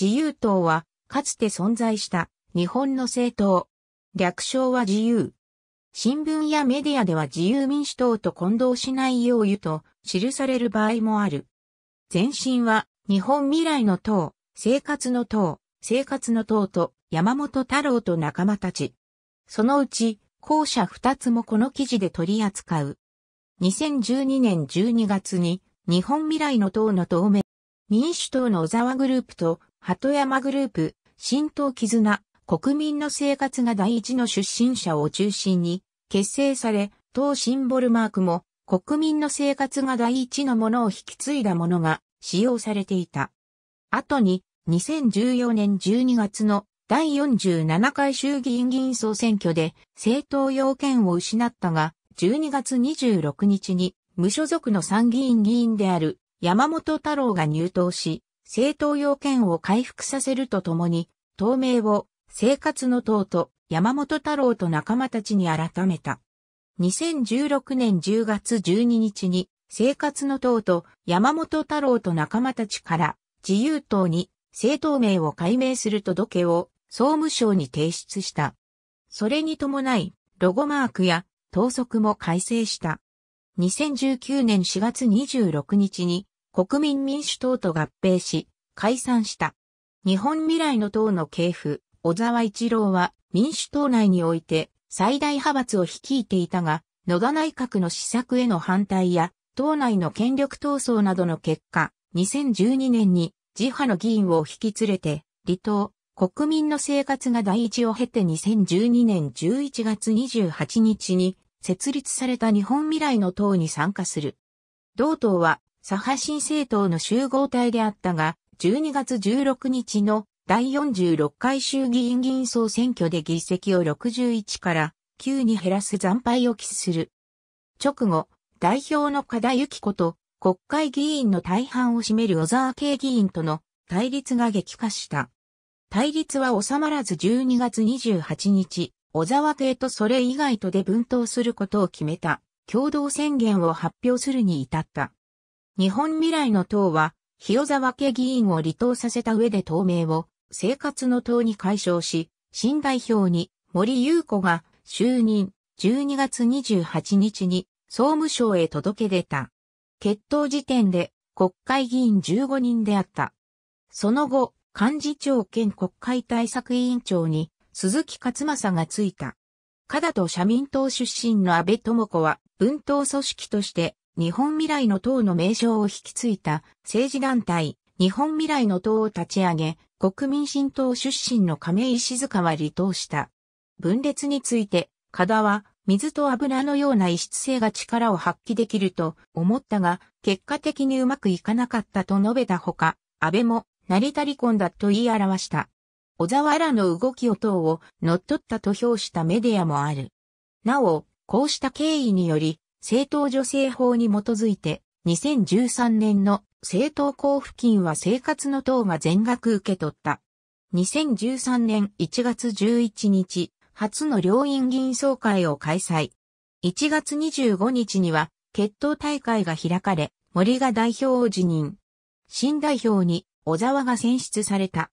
自由党は、かつて存在した日本の政党。略称は自由。新聞やメディアでは自由民主党と混同しないよう言うと記される場合もある。前身は日本未来の党、生活の党、生活の党と山本太郎と仲間たち。そのうち、後者二つもこの記事で取り扱う。2012年12月に日本未来の党の同盟、民主党の小沢グループと鳩山グループ、新党絆、国民の生活が第一の出身者を中心に結成され、党シンボルマークも国民の生活が第一のものを引き継いだものが使用されていた。後に2014年12月の第47回衆議院議員総選挙で政党要件を失ったが、12月26日に無所属の参議院議員である山本太郎が入党し、政党要件を回復させるとともに、党名を生活の党と山本太郎と仲間たちに改めた。2016年10月12日に生活の党と山本太郎と仲間たちから自由党に政党名を改名する届けを総務省に提出した。それに伴い、ロゴマークや党則も改正した。2019年4月26日に国民民主党と合併し、解散した。日本未来の党の系譜、小沢一郎は民主党内において最大派閥を率いていたが、野田内閣の施策への反対や、党内の権力闘争などの結果、2012年に自派の議員を引き連れて、離党、国民の生活が第一を経て2012年11月28日に設立された日本未来の党に参加する。同党は左派新政党の集合体であったが、12月16日の第46回衆議院議員総選挙で議席を61から9に減らす惨敗を期する。直後、代表の加田幸子と国会議員の大半を占める小沢系議員との対立が激化した。対立は収まらず12月28日、小沢系とそれ以外とで分党することを決めた共同宣言を発表するに至った。日本未来の党は、清沢家議員を離党させた上で党名を生活の党に解消し、新代表に森裕子が就任12月28日に総務省へ届け出た。決闘時点で国会議員15人であった。その後、幹事長兼国会対策委員長に鈴木勝正がついた。加田と社民党出身の安倍智子は文党組織として日本未来の党の名称を引き継いだ政治団体、日本未来の党を立ち上げ、国民新党出身の亀井静香は離党した。分裂について、加田は、水と油のような異質性が力を発揮できると思ったが、結果的にうまくいかなかったと述べたほか、安倍も、成田離婚だと言い表した。小沢らの動きを党を乗っ取ったと評したメディアもある。なお、こうした経緯により、政党助成法に基づいて、2013年の政党交付金は生活の党が全額受け取った。2013年1月11日、初の両院議員総会を開催。1月25日には、決闘大会が開かれ、森が代表を辞任。新代表に小沢が選出された。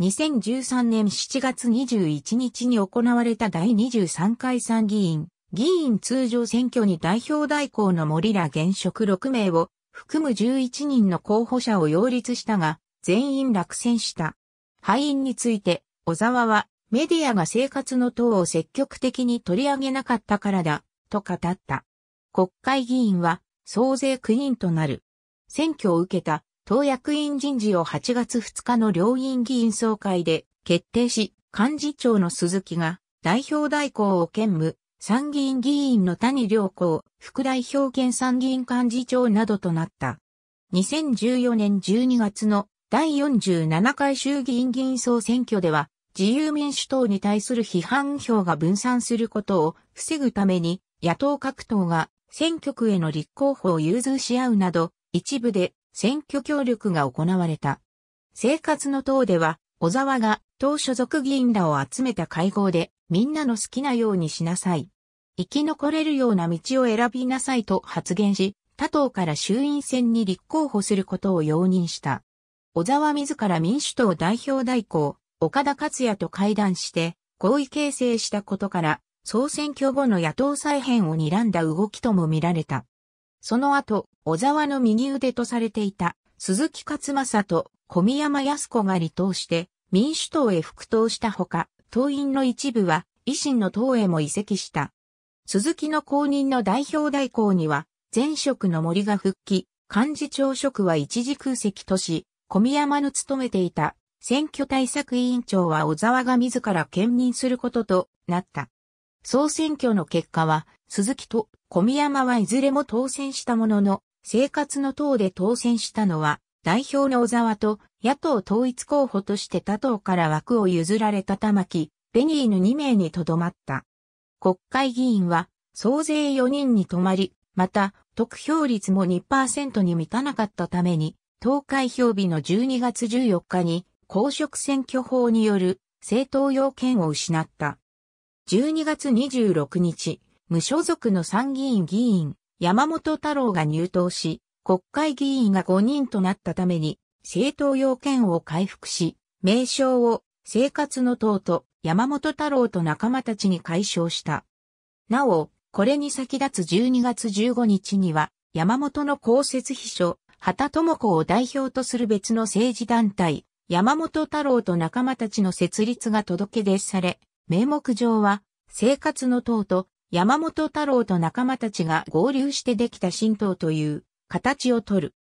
2013年7月21日に行われた第23回参議院議員通常選挙に代表代行の森ら現職6名を含む11人の候補者を擁立したが、全員落選した。敗因について、小沢は、メディアが生活の党を積極的に取り上げなかったからだ、と語った。国会議員は、総勢9人となる。選挙を受けた、党役員人事を8月2日の両院議員総会で決定し、幹事長の鈴木が代表代行を兼務、参議院議員の谷良子、副代表兼参議院幹事長などとなった。2014年12月の第47回衆議院議員総選挙では、自由民主党に対する批判票が分散することを防ぐために、野党各党が選挙区への立候補を融通し合うなど、一部で選挙協力が行われた。生活の党では、小沢が党所属議員らを集めた会合で、みんなの好きなようにしなさい。生き残れるような道を選びなさいと発言し、他党から衆院選に立候補することを容認した。小沢自ら民主党代表代行、岡田克也と会談して、合意形成したことから、総選挙後の野党再編を睨んだ動きとも見られた。その後、小沢の右腕とされていた鈴木勝正と小宮山康子が離党して民主党へ復党したほか、党員の一部は維新の党へも移籍した。鈴木の後任の代表代行には、前職の森が復帰、幹事長職は一時空席とし、小宮山の務めていた選挙対策委員長は小沢が自ら兼任することとなった。総選挙の結果は、鈴木と小宮山はいずれも当選したものの、生活の党で当選したのは、代表の小沢と野党統一候補として他党から枠を譲られた玉木、ベニーの2名にとどまった。国会議員は総勢4人に止まり、また、得票率も2%に満たなかったために、投開票日の12月14日に公職選挙法による政党要件を失った。12月26日、無所属の参議院議員、山本太郎が入党し、国会議員が5人となったために、政党要件を回復し、名称を生活の党と山本太郎と仲間たちに解消した。なお、これに先立つ12月15日には、山本の公設秘書、畑智子を代表とする別の政治団体、山本太郎と仲間たちの設立が届け出され、名目上は、生活の党と山本太郎と仲間たちが合流してできた新党という形をとる。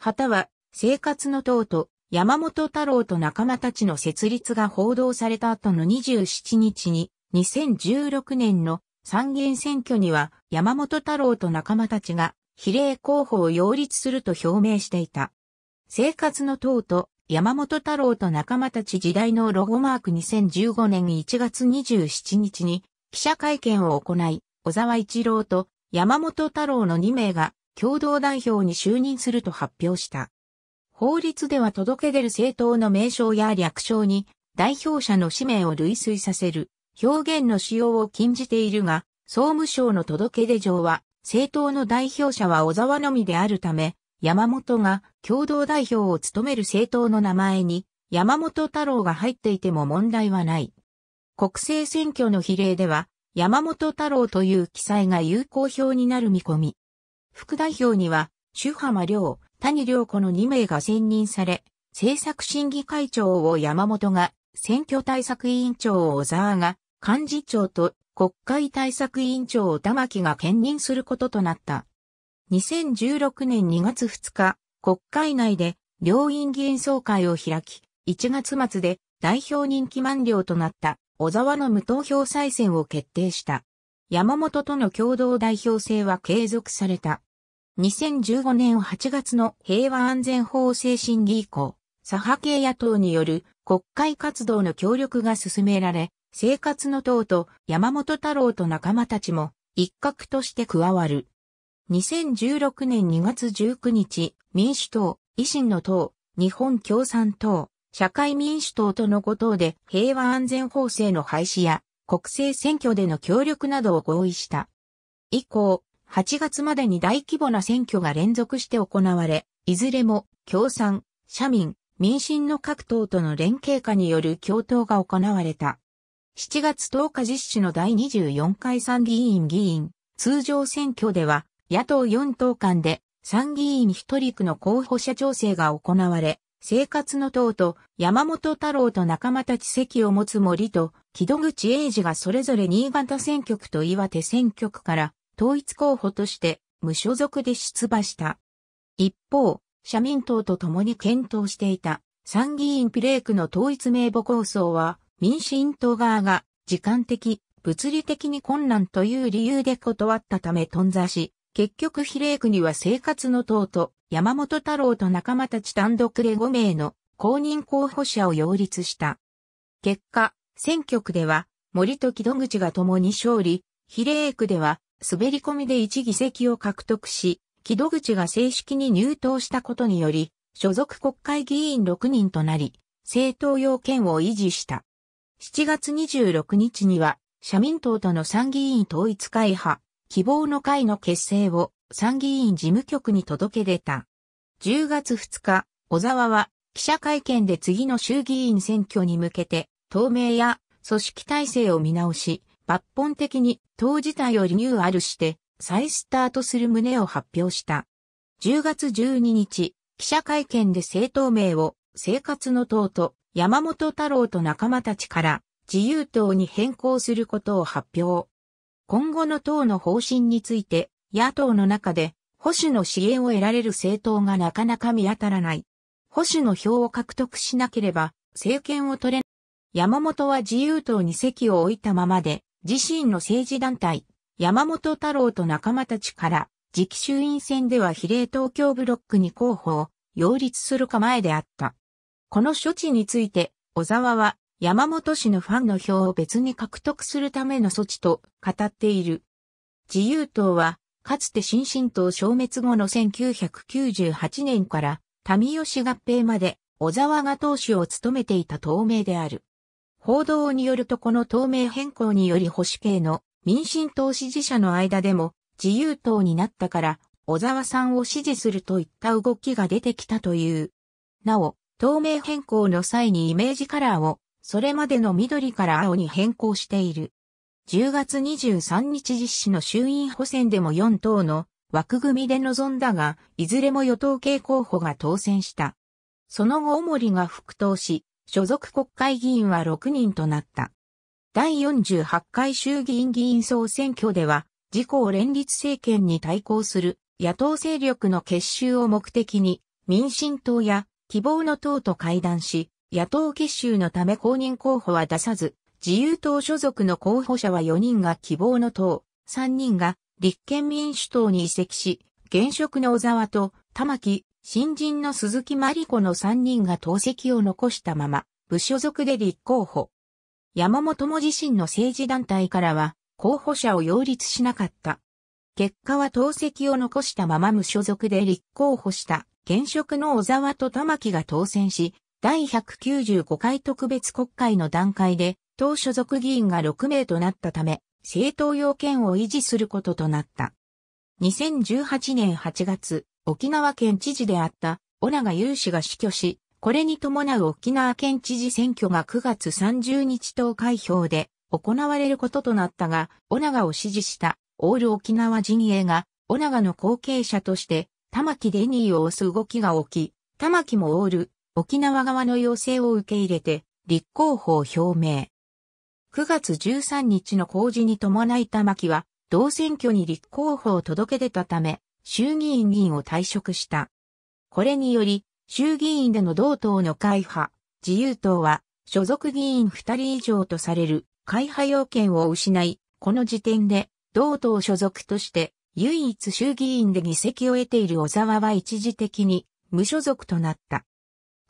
旗は、生活の党と山本太郎と仲間たちの設立が報道された後の27日に、2016年の参議院選挙には山本太郎と仲間たちが比例候補を擁立すると表明していた。生活の党と山本太郎と仲間たち時代のロゴマーク2015年1月27日に記者会見を行い、小沢一郎と山本太郎の2名が共同代表に就任すると発表した。法律では届け出る政党の名称や略称に代表者の氏名を類推させる表現の使用を禁じているが、総務省の届け出上は政党の代表者は小沢のみであるため、山本が共同代表を務める政党の名前に山本太郎が入っていても問題はない。国政選挙の比例では山本太郎という記載が有効票になる見込み。副代表には、主浜良、谷良子の2名が選任され、政策審議会長を山本が、選挙対策委員長を小沢が、幹事長と国会対策委員長を玉木が兼任することとなった。2016年2月2日、国会内で両院議員総会を開き、1月末で代表任期満了となった小沢の無投票再選を決定した。山本との共同代表制は継続された。2015年8月の平和安全法制審議以降、左派系野党による国会活動の協力が進められ、生活の党と山本太郎と仲間たちも一角として加わる。2016年2月19日、民主党、維新の党、日本共産党、社会民主党との5党で平和安全法制の廃止や国政選挙での協力などを合意した。以降、8月までに大規模な選挙が連続して行われ、いずれも共産、社民、民進の各党との連携下による共闘が行われた。7月10日実施の第24回参議院議員通常選挙では、野党4党間で参議院一人区の候補者調整が行われ、生活の党と山本太郎と仲間たち席を持つ森と木戸口英二がそれぞれ新潟選挙区と岩手選挙区から統一候補として無所属で出馬した。一方、社民党と共に検討していた参議院ピレークの統一名簿構想は民進党側が時間的、物理的に困難という理由で断ったため頓挫し、結局比例区には生活の党と山本太郎と仲間たち単独で5名の公認候補者を擁立した。結果、選挙区では森と木戸口が共に勝利、比例区では滑り込みで1議席を獲得し、木戸口が正式に入党したことにより、所属国会議員6人となり、政党要件を維持した。7月26日には、社民党との参議院統一会派、希望の会の結成を参議院事務局に届け出た。10月2日、小沢は記者会見で次の衆議院選挙に向けて、透明や組織体制を見直し、抜本的に党自体をリニューアルして再スタートする旨を発表した。10月12日、記者会見で政党名を生活の党と山本太郎と仲間たちから自由党に変更することを発表。今後の党の方針について野党の中で保守の支援を得られる政党がなかなか見当たらない。保守の票を獲得しなければ政権を取れない。山本は自由党に席を置いたままで自身の政治団体、山本太郎と仲間たちから、次期衆院選では比例東京ブロックに候補を擁立する構えであった。この処置について、小沢は山本氏のファンの票を別に獲得するための措置と語っている。自由党は、かつて新進党消滅後の1998年から、民吉合併まで、小沢が党首を務めていた党名である。報道によるとこの透明変更により保守系の民進党支持者の間でも自由党になったから小沢さんを支持するといった動きが出てきたという。なお、透明変更の際にイメージカラーをそれまでの緑から青に変更している。10月23日実施の衆院補選でも4党の枠組みで臨んだが、いずれも与党系候補が当選した。その後、大森が復党し、所属国会議員は6人となった。第48回衆議院議員総選挙では、自公連立政権に対抗する野党勢力の結集を目的に、民進党や希望の党と会談し、野党結集のため公認候補は出さず、自由党所属の候補者は4人が希望の党、3人が立憲民主党に移籍し、現職の小沢と玉木新人の鈴木真理子の3人が党籍を残したまま、部所属で立候補。山本も自身の政治団体からは、候補者を擁立しなかった。結果は党籍を残したまま無所属で立候補した現職の小沢と玉木が当選し、第195回特別国会の段階で、党所属議員が6名となったため、政党要件を維持することとなった。2018年8月、沖縄県知事であった小長雄氏が死去し、これに伴う沖縄県知事選挙が9月30日投開票で行われることとなったが、小長を支持したオール沖縄陣営が小長の後継者として玉木デニーを押す動きが起き、玉木もオール沖縄側の要請を受け入れて立候補を表明。9月13日の公示に伴い玉木は同選挙に立候補を届け出たため、衆議院議員を退職した。これにより、衆議院での同党の会派、自由党は、所属議員2人以上とされる会派要件を失い、この時点で、同党所属として、唯一衆議院で議席を得ている小沢は一時的に無所属となった。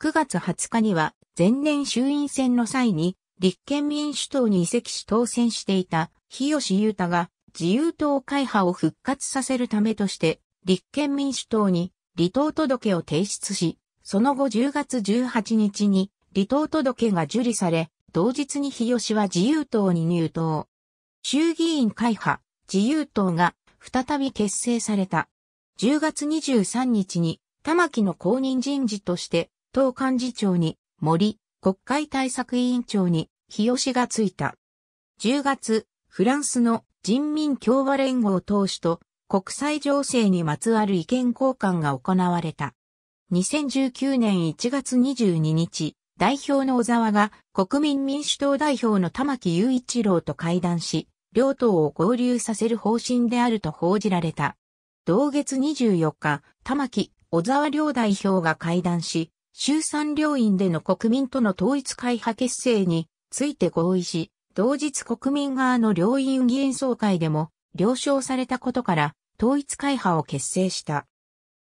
9月20日には前年衆院選の際に立憲民主党に移籍し当選していた日吉優太が自由党会派を復活させるためとして立憲民主党に離党届を提出し、その後10月18日に離党届が受理され、同日に日吉は自由党に入党。衆議院会派、自由党が再び結成された。10月23日に玉木の公認人事として党幹事長に森国会対策委員長に日吉がついた。10月、フランスの人民共和連合党首と国際情勢にまつわる意見交換が行われた。2019年1月22日、代表の小沢が国民民主党代表の玉木雄一郎と会談し、両党を合流させる方針であると報じられた。同月24日、玉木、小沢両代表が会談し、衆参両院での国民との統一会派結成について合意し、同日国民側の両院議員総会でも了承されたことから、統一会派を結成した。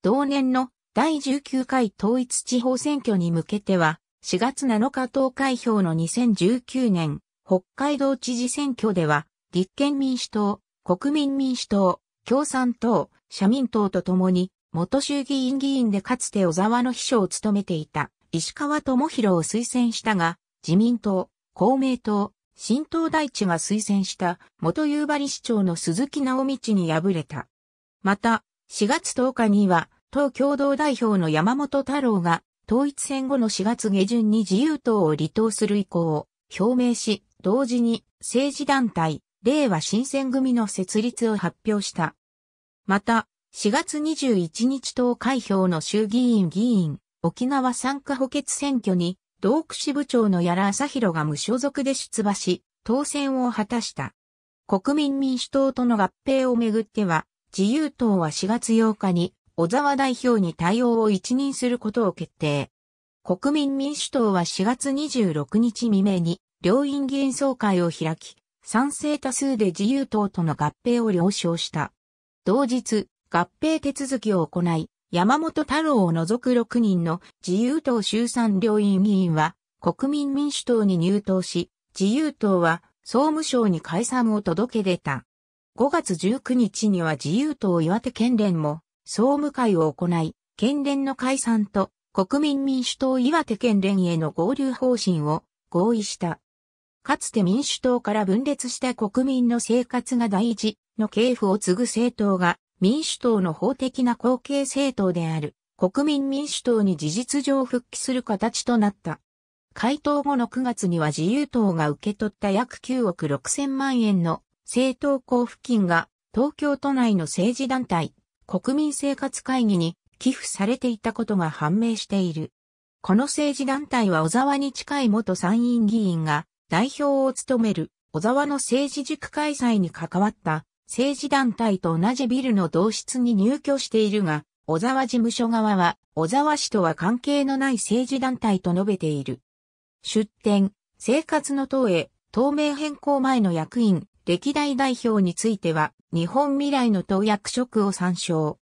同年の第19回統一地方選挙に向けては、4月7日投開票の2019年、北海道知事選挙では、立憲民主党、国民民主党、共産党、社民党とともに、元衆議院議員でかつて小沢の秘書を務めていた石川智弘を推薦したが、自民党、公明党、新党大地が推薦した元夕張市長の鈴木直道に敗れた。また、4月10日には、党共同代表の山本太郎が、統一選後の4月下旬に自由党を離党する意向を表明し、同時に政治団体、令和新選組の設立を発表した。また、4月21日党開票の衆議院議員、沖縄参加補欠選挙に、同区支部長の矢良朝弘が無所属で出馬し、当選を果たした。国民民主党との合併をめぐっては、自由党は4月8日に小沢代表に対応を一任することを決定。国民民主党は4月26日未明に両院議員総会を開き、賛成多数で自由党との合併を了承した。同日、合併手続きを行い、山本太郎を除く6人の自由党衆参両院議員は国民民主党に入党し、自由党は総務省に解散を届け出た。5月19日には自由党岩手県連も総務会を行い、県連の解散と国民民主党岩手県連への合流方針を合意した。かつて民主党から分裂した国民の生活が大事の系譜を継ぐ政党が民主党の法的な後継政党である国民民主党に事実上復帰する形となった。回答後の9月には自由党が受け取った約9億6千万円の政党交付金が東京都内の政治団体、国民生活会議に寄付されていたことが判明している。この政治団体は小沢に近い元参院議員が代表を務める小沢の政治塾開催に関わった政治団体と同じビルの同室に入居しているが、小沢事務所側は小沢氏とは関係のない政治団体と述べている。出展、生活の党へ、透明変更前の役員、歴代代表については、日本未来の党役職を参照。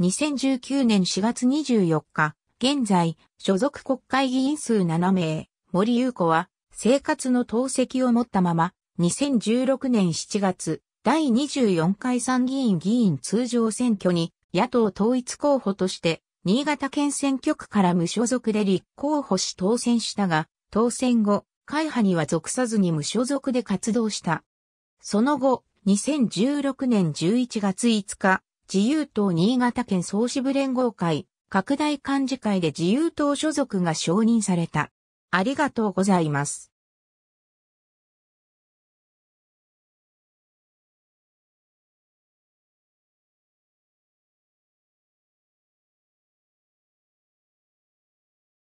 2019年4月24日、現在、所属国会議員数7名、森優子は、生活の党籍を持ったまま、2016年7月、第24回参議院議員通常選挙に、野党統一候補として、新潟県選挙区から無所属で立候補し当選したが、当選後、会派には属さずに無所属で活動した。その後、2016年11月5日、自由党新潟県総支部連合会、拡大幹事会で自由党所属が承認された。ありがとうございます。